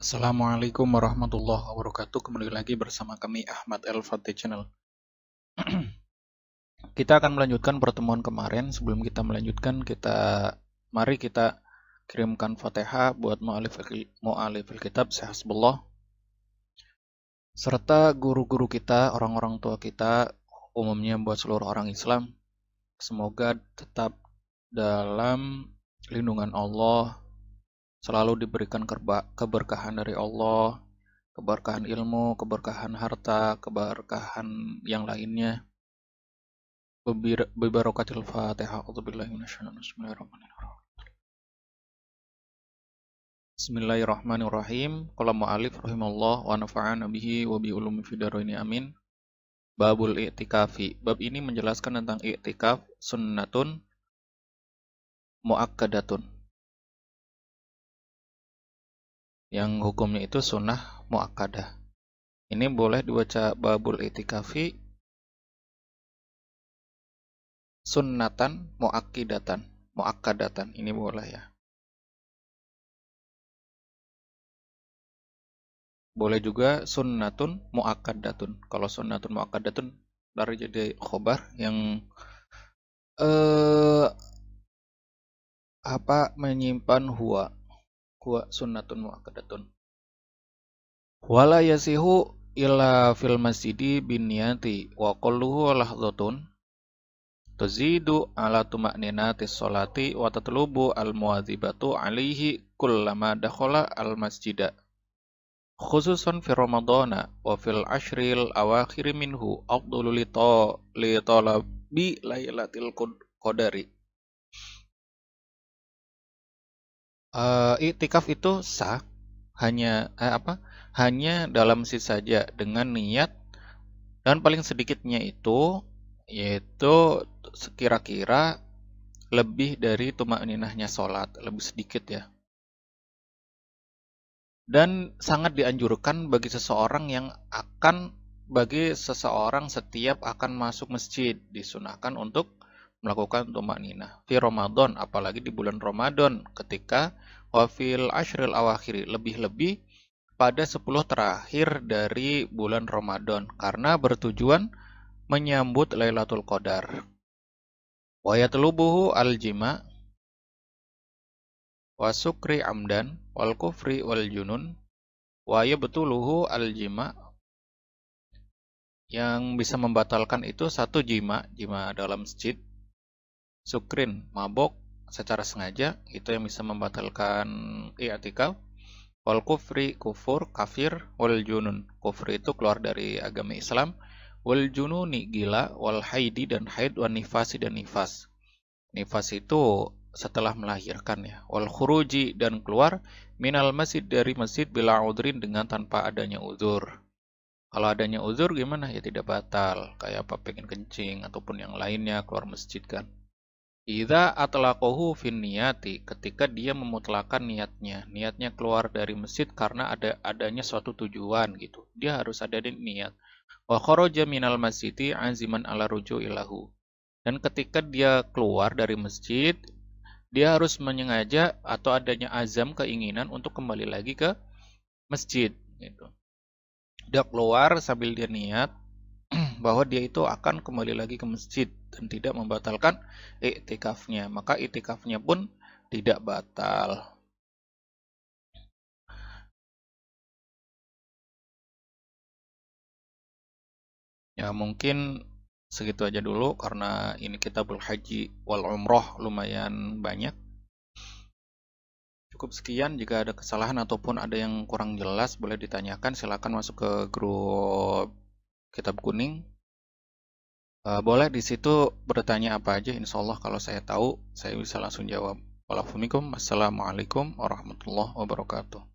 Assalamualaikum warahmatullahi wabarakatuh. Kembali lagi bersama kami Ahmad El Fatih Channel. kita akan melanjutkan pertemuan kemarin. Sebelum kita melanjutkan, kita mari kita kirimkan Fatihah buat mu'alif mu'alif kitab sehasbullah serta guru-guru kita, orang-orang tua kita, umumnya buat seluruh orang Islam. Semoga tetap dalam lindungan Allah selalu diberikan keberkahan dari Allah, keberkahan ilmu, keberkahan harta, keberkahan yang lainnya. Bibarokatil Fatihah. Bismillahirrahmanirrahim. Qala mu'alif rahimallah wa nafa'ana bihi wa bi ulumi fidaraini amin. Babul i'tikafi. Bab ini menjelaskan tentang i'tikaf sunnatun mu'akkadatun yang hukumnya itu sunnah muakkadah. Ini boleh dibaca babul itikafi sunnatan muakkidatan, muakkadatan. Ini boleh ya. Boleh juga sunnatun muakkadatun. Kalau sunnatun muakkadatun dari jadi khobar yang eh apa menyimpan huwa huwa sunnatun muakkadatun wala yasihu ila fil masjidi bin niyati wa qalluhu lahdhatun tuzidu ala tumakninati sholati wa tatlubu al muadzibatu alaihi kullama dakhala al masjida khususan fi ramadana wa fil ashril awakhir minhu afdalu li talabi lailatil qadari uh, itikaf itu sah hanya eh, apa hanya dalam masjid saja dengan niat dan paling sedikitnya itu yaitu sekira-kira lebih dari tumak ninahnya sholat lebih sedikit ya dan sangat dianjurkan bagi seseorang yang akan bagi seseorang setiap akan masuk masjid disunahkan untuk melakukan tumak nina. Fi Ramadan, apalagi di bulan Ramadan ketika wafil ashril awakhiri, lebih-lebih pada 10 terakhir dari bulan Ramadan karena bertujuan menyambut Lailatul Qadar. Wayat lubuhu al-jima wasukri amdan wal kufri wal junun waya betuluhu al-jima yang bisa membatalkan itu satu jima, jima dalam sejid sukrin mabok secara sengaja itu yang bisa membatalkan i'tikaf wal kufri kufur kafir wal junun kufri itu keluar dari agama Islam wal jununi gila wal haidi dan haid wan nifasi dan nifas nifas itu setelah melahirkan ya wal khuruji dan keluar minal masjid dari masjid bila udrin dengan tanpa adanya uzur kalau adanya uzur gimana ya tidak batal kayak apa pengen kencing ataupun yang lainnya keluar masjid kan Ida atlakohu fin niyati ketika dia memutlakan niatnya, niatnya keluar dari masjid karena ada adanya suatu tujuan gitu. Dia harus ada di niat. Wa kharaja minal masjidi aziman ala ruju ilahu. Dan ketika dia keluar dari masjid, dia harus menyengaja atau adanya azam keinginan untuk kembali lagi ke masjid gitu. Dia keluar sambil dia niat bahwa dia itu akan kembali lagi ke masjid dan tidak membatalkan iktikafnya. Maka iktikafnya pun tidak batal. Ya mungkin segitu aja dulu karena ini kita haji wal umroh lumayan banyak. Cukup sekian jika ada kesalahan ataupun ada yang kurang jelas boleh ditanyakan silahkan masuk ke grup kitab kuning Uh, boleh di situ bertanya apa aja, insya Allah kalau saya tahu, saya bisa langsung jawab. Assalamualaikum warahmatullahi wabarakatuh.